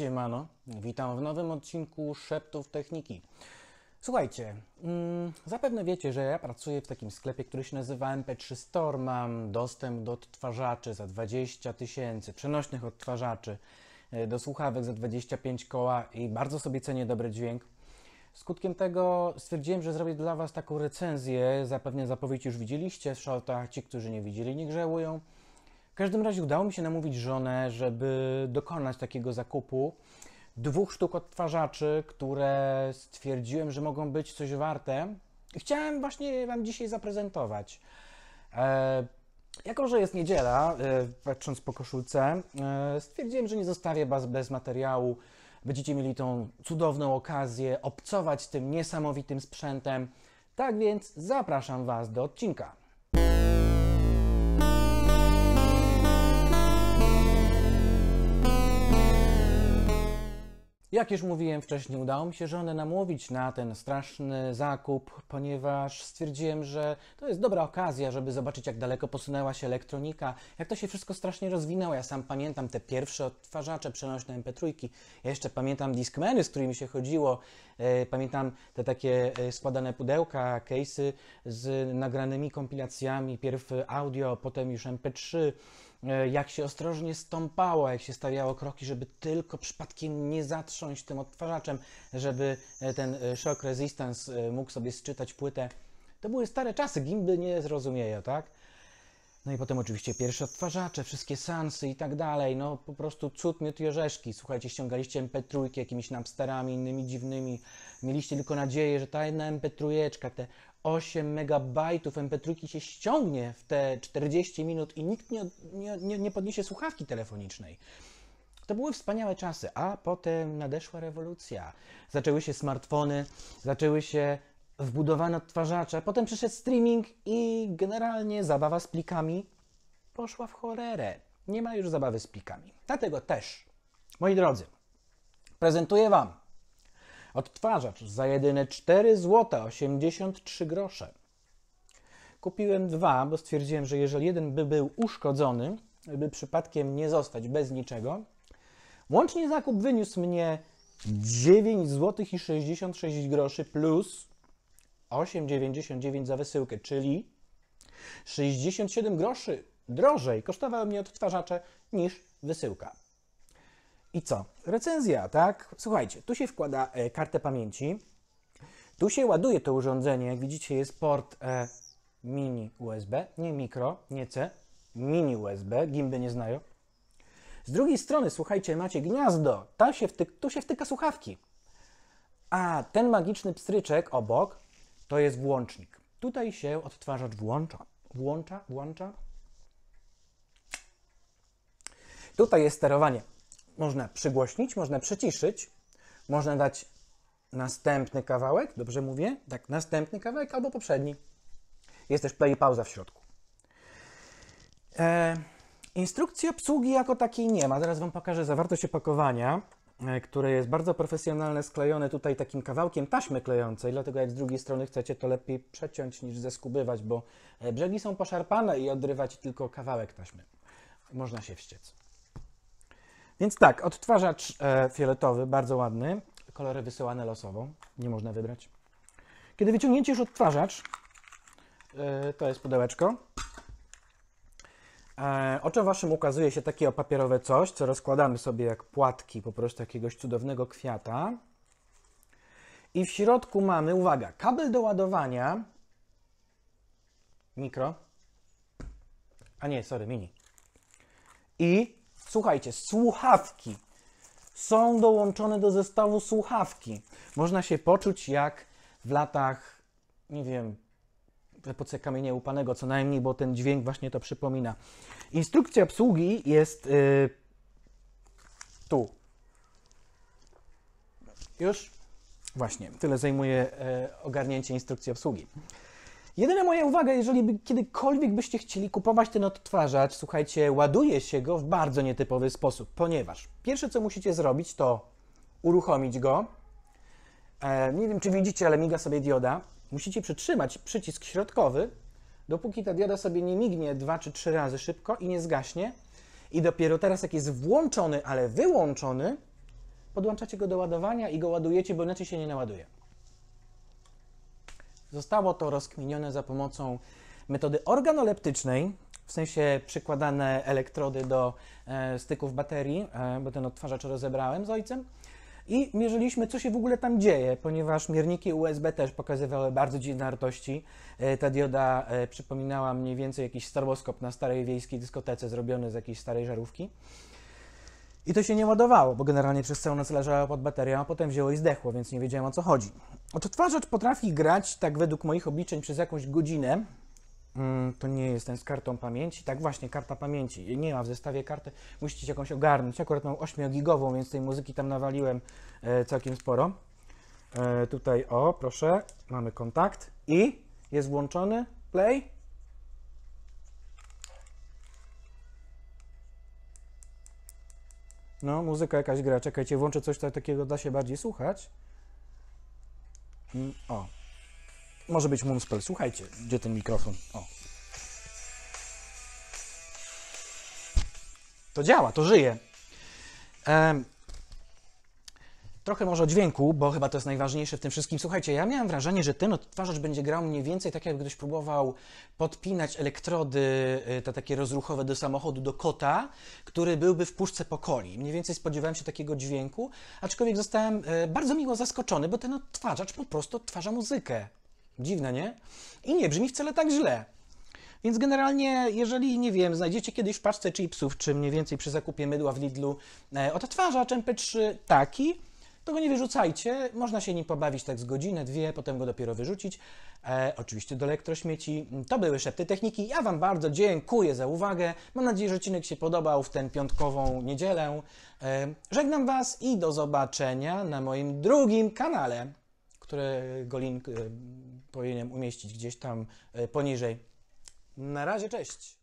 Siemano, witam w nowym odcinku Szeptów Techniki. Słuchajcie, mm, zapewne wiecie, że ja pracuję w takim sklepie, który się nazywa MP3 Store. Mam dostęp do odtwarzaczy za 20 tysięcy, przenośnych odtwarzaczy, e, do słuchawek za 25 koła i bardzo sobie cenię dobry dźwięk. Skutkiem tego stwierdziłem, że zrobię dla Was taką recenzję. Zapewne zapowiedź już widzieliście w shortach, ci, którzy nie widzieli, niech żałują. W każdym razie udało mi się namówić żonę, żeby dokonać takiego zakupu dwóch sztuk odtwarzaczy, które stwierdziłem, że mogą być coś warte. Chciałem właśnie Wam dzisiaj zaprezentować. E, jako, że jest niedziela, e, patrząc po koszulce, e, stwierdziłem, że nie zostawię Was bez materiału. Będziecie mieli tą cudowną okazję obcować tym niesamowitym sprzętem. Tak więc zapraszam Was do odcinka. Jak już mówiłem wcześniej, udało mi się żonę namówić na ten straszny zakup, ponieważ stwierdziłem, że to jest dobra okazja, żeby zobaczyć, jak daleko posunęła się elektronika, jak to się wszystko strasznie rozwinęło. Ja sam pamiętam te pierwsze odtwarzacze przenośne MP3, ja jeszcze pamiętam diskmeny, z którymi się chodziło, e, pamiętam te takie e, składane pudełka, case'y z nagranymi kompilacjami, pierw audio, potem już MP3. E, jak się ostrożnie stąpało, jak się stawiało kroki, żeby tylko przypadkiem nie zatrząść tym odtwarzaczem, żeby e, ten e, shock resistance mógł sobie sczytać płytę. To były stare czasy, gimby nie zrozumieją, tak? No i potem oczywiście pierwsze odtwarzacze, wszystkie sansy i tak dalej. No po prostu cud, miód i orzeszki. Słuchajcie, ściągaliście MP3 jakimiś Napsterami, innymi dziwnymi. Mieliście tylko nadzieję, że ta jedna MP3, te 8 megabajtów mp3 się ściągnie w te 40 minut i nikt nie, nie, nie podniesie słuchawki telefonicznej. To były wspaniałe czasy, a potem nadeszła rewolucja. Zaczęły się smartfony, zaczęły się wbudowane odtwarzacze, potem przyszedł streaming i generalnie zabawa z plikami poszła w chorerę. Nie ma już zabawy z plikami. Dlatego też, moi drodzy, prezentuję Wam Odtwarzacz za jedyne 4 zł 83 grosze. Kupiłem dwa, bo stwierdziłem, że jeżeli jeden by był uszkodzony, by przypadkiem nie zostać bez niczego, łącznie zakup wyniósł mnie 9 zł i 66 groszy plus 8,99 za wysyłkę, czyli 67 groszy drożej kosztowały mnie odtwarzacze niż wysyłka. I co? Recenzja, tak? Słuchajcie, tu się wkłada e, kartę pamięci, tu się ładuje to urządzenie, jak widzicie jest port e, mini USB, nie mikro, nie C, mini USB, gimby nie znają. Z drugiej strony, słuchajcie, macie gniazdo, Tam się tu się wtyka słuchawki. A ten magiczny pstryczek obok to jest włącznik. Tutaj się odtwarzacz włącza, włącza, włącza. Tutaj jest sterowanie. Można przygłośnić, można przyciszyć, można dać następny kawałek, dobrze mówię? Tak, następny kawałek albo poprzedni. Jest też play i pauza w środku. E, instrukcji obsługi jako takiej nie ma. Zaraz Wam pokażę zawartość opakowania, e, które jest bardzo profesjonalne, sklejone tutaj takim kawałkiem taśmy klejącej, dlatego jak z drugiej strony chcecie, to lepiej przeciąć niż zeskubywać, bo e, brzegi są poszarpane i odrywać tylko kawałek taśmy. Można się wściec. Więc tak, odtwarzacz e, fioletowy, bardzo ładny. Kolory wysyłane losowo, nie można wybrać. Kiedy wyciągnięcie już odtwarzacz, e, to jest pudełeczko. E, oczom Waszym ukazuje się takie opapierowe coś, co rozkładamy sobie jak płatki po prostu jakiegoś cudownego kwiata. I w środku mamy, uwaga, kabel do ładowania mikro, a nie, sorry, mini. I Słuchajcie, słuchawki są dołączone do zestawu słuchawki. Można się poczuć jak w latach, nie wiem, w epoce kamienia upanego co najmniej, bo ten dźwięk właśnie to przypomina. Instrukcja obsługi jest yy, tu. Już? Właśnie, tyle zajmuje e, ogarnięcie instrukcji obsługi. Jedyna moja uwaga, jeżeli by, kiedykolwiek byście chcieli kupować ten odtwarzacz, słuchajcie, ładuje się go w bardzo nietypowy sposób, ponieważ pierwsze co musicie zrobić to uruchomić go. E, nie wiem czy widzicie, ale miga sobie dioda. Musicie przytrzymać przycisk środkowy, dopóki ta dioda sobie nie mignie dwa czy trzy razy szybko i nie zgaśnie. I dopiero teraz jak jest włączony, ale wyłączony, podłączacie go do ładowania i go ładujecie, bo inaczej się nie naładuje. Zostało to rozkminione za pomocą metody organoleptycznej, w sensie przykładane elektrody do e, styków baterii, e, bo ten odtwarzacz rozebrałem z ojcem. I mierzyliśmy, co się w ogóle tam dzieje, ponieważ mierniki USB też pokazywały bardzo dziwne wartości. E, ta dioda e, przypominała mniej więcej jakiś stroboskop na starej wiejskiej dyskotece zrobiony z jakiejś starej żarówki. I to się nie ładowało, bo generalnie przez całą noc leżała pod baterią, a potem wzięło i zdechło, więc nie wiedziałem o co chodzi. Odtwarzacz potrafi grać, tak według moich obliczeń, przez jakąś godzinę. Mm, to nie jest ten z kartą pamięci. Tak właśnie, karta pamięci. Nie ma w zestawie karty. Musicie jakąś ogarnąć. Akurat mam 8-gigową, więc tej muzyki tam nawaliłem e, całkiem sporo. E, tutaj, o, proszę, mamy kontakt. I jest włączony play. No, muzyka jakaś gra. Czekajcie, włączę coś takiego, da się bardziej słuchać. Mm, o. Może być Moonspell. Słuchajcie, gdzie ten mikrofon? O. To działa, to żyje. Ehm. Trochę może o dźwięku, bo chyba to jest najważniejsze w tym wszystkim. Słuchajcie, ja miałem wrażenie, że ten odtwarzacz będzie grał mniej więcej tak, jak ktoś próbował podpinać elektrody, y, te takie rozruchowe do samochodu, do kota, który byłby w puszce pokoli. Mniej więcej spodziewałem się takiego dźwięku, aczkolwiek zostałem y, bardzo miło zaskoczony, bo ten odtwarzacz po prostu odtwarza muzykę. Dziwne, nie? I nie brzmi wcale tak źle. Więc generalnie, jeżeli, nie wiem, znajdziecie kiedyś w paczce chipsów, czy mniej więcej przy zakupie mydła w Lidlu, e, odtwarzacz MP3 taki, to go nie wyrzucajcie. Można się nim pobawić tak z godzinę, dwie, potem go dopiero wyrzucić. E, oczywiście do elektrośmieci. To były szepty techniki. Ja Wam bardzo dziękuję za uwagę. Mam nadzieję, że odcinek się podobał w tę piątkową niedzielę. E, żegnam Was i do zobaczenia na moim drugim kanale, którego link e, powinienem umieścić gdzieś tam e, poniżej. Na razie, cześć!